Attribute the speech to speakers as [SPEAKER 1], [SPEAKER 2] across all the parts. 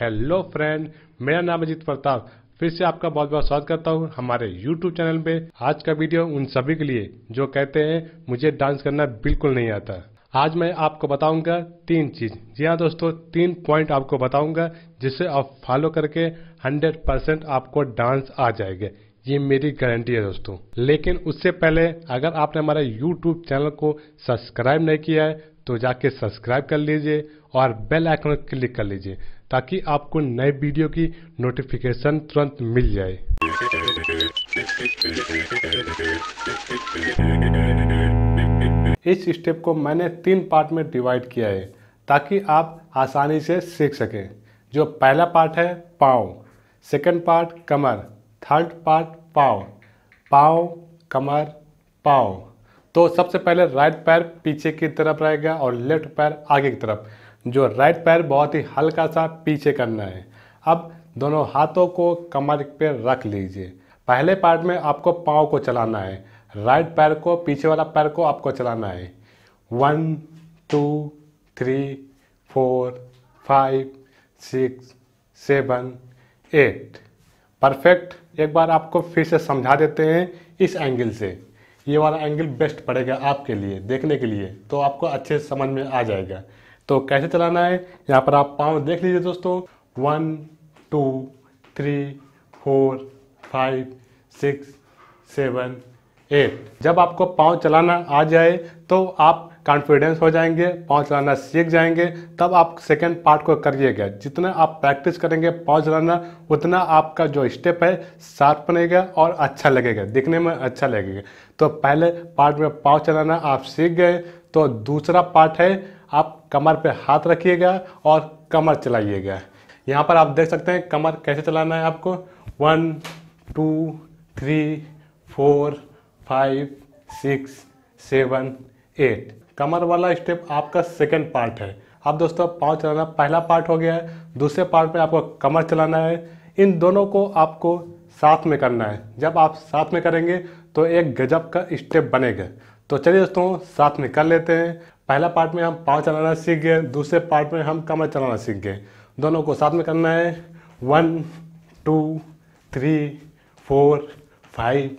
[SPEAKER 1] hello friend मेरा नाम अजीत प्रताप फिर से आपका बहुत बहुत स्वागत करता हूँ हमारे YouTube चैनल पे आज का वीडियो उन सभी के लिए जो कहते हैं मुझे डांस करना बिल्कुल नहीं आता आज मैं आपको बताऊंगा तीन चीज़ जी हाँ दोस्तों तीन पॉइंट आपको बताऊंगा जिसे आप फॉलो करके 100 परसेंट आपको डांस आ जाएगा ये मेरी गारंटी है दोस्तों लेकिन उससे पहले अगर आपने हमारे यूट्यूब चैनल को सब्सक्राइब नहीं किया है तो जाके सब्सक्राइब कर लीजिए और बेल आइकन क्लिक कर लीजिए ताकि आपको नए वीडियो की नोटिफिकेशन तुरंत मिल जाए इस स्टेप को मैंने तीन पार्ट में डिवाइड किया है ताकि आप आसानी से सीख सकें जो पहला पार्ट है पाँव सेकेंड पार्ट कमर थर्ड पार्ट पाँव पाँव कमर पाँव तो सबसे पहले राइट पैर पीछे की तरफ रहेगा और लेफ्ट पैर आगे की तरफ जो राइट पैर बहुत ही हल्का सा पीछे करना है अब दोनों हाथों को कमर पे रख लीजिए पहले पार्ट में आपको पाँव को चलाना है राइट पैर को पीछे वाला पैर को आपको चलाना है one two three four five six seven eight perfect एक बार आपको फिर से समझा देते हैं इस एंगल से ये वाला एंगल बेस्ट पड़ेगा आपके लिए देखने के लिए तो आपको अच्छे से समझ में आ जाएगा तो कैसे चलाना है यहाँ पर आप पाँव देख लीजिए दोस्तों one two three four five six seven eight जब आपको पाँव चलाना आ जाए तो आप कॉन्फिडेंस हो जाएंगे पाँव चलाना सीख जाएंगे तब आप सेकेंड पार्ट को करिएगा जितना आप प्रैक्टिस करेंगे पाँव चलाना उतना आपका जो स्टेप है शार्प बनेगा और अच्छा लगेगा दिखने में अच्छा लगेगा तो पहले पार्ट में पाँव चलाना आप सीख गए तो दूसरा पार्ट है आप कमर पे हाथ रखिएगा और कमर चलाइएगा यहाँ पर आप देख सकते हैं कमर कैसे चलाना है आपको one two three four five six seven eight कमर वाला स्टेप आपका सेकेंड पार्ट है अब दोस्तों पाँव चलाना पहला पार्ट हो गया है दूसरे पार्ट में आपको कमर चलाना है इन दोनों को आपको साथ में करना है जब आप साथ में करेंगे तो एक गजब का स्टेप बनेगा तो चलिए दोस्तों साथ में कर लेते हैं पहला पार्ट में हम पाँव चलाना सीख गए दूसरे पार्ट में हम कमर चलाना सीख गए दोनों को साथ में करना है one two three four five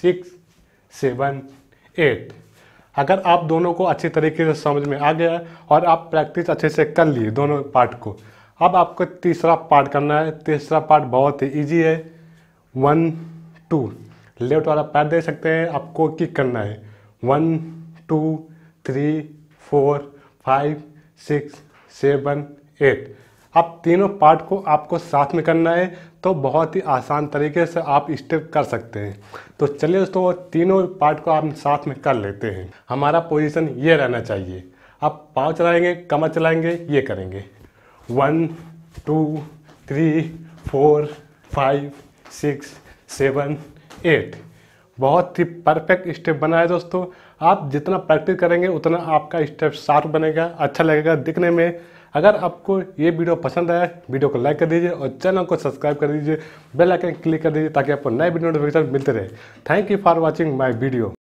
[SPEAKER 1] six seven eight अगर आप दोनों को अच्छी तरीके से समझ में आ गया और आप प्रैक्टिस अच्छे से कर लिए दोनों पार्ट को अब आपको तीसरा पार्ट करना है तीसरा पार्ट बहुत ही ईजी है वन टू लेफ्ट वाला पैर दे सकते हैं आपको किक करना है one two three four five six seven eight अब तीनों पार्ट को आपको साथ में करना है तो बहुत ही आसान तरीके से आप स्टेप कर सकते हैं तो चलिए दोस्तों तीनों पार्ट को आप साथ में कर लेते हैं हमारा पोजीशन ये रहना चाहिए आप पाँव चलाएंगे कमर चलाएंगे ये करेंगे one two three four five six seven eight बहुत ही परफेक्ट स्टेप बना है दोस्तों आप जितना प्रैक्टिस करेंगे उतना आपका स्टेप शार्प बनेगा अच्छा लगेगा दिखने में अगर आपको ये वीडियो पसंद आया वीडियो को लाइक कर दीजिए और चैनल को सब्सक्राइब कर दीजिए बेल आइकन क्लिक कर दीजिए ताकि आपको नए वीडियो नोटिफिकेशन मिलते रहे thank you for watching my video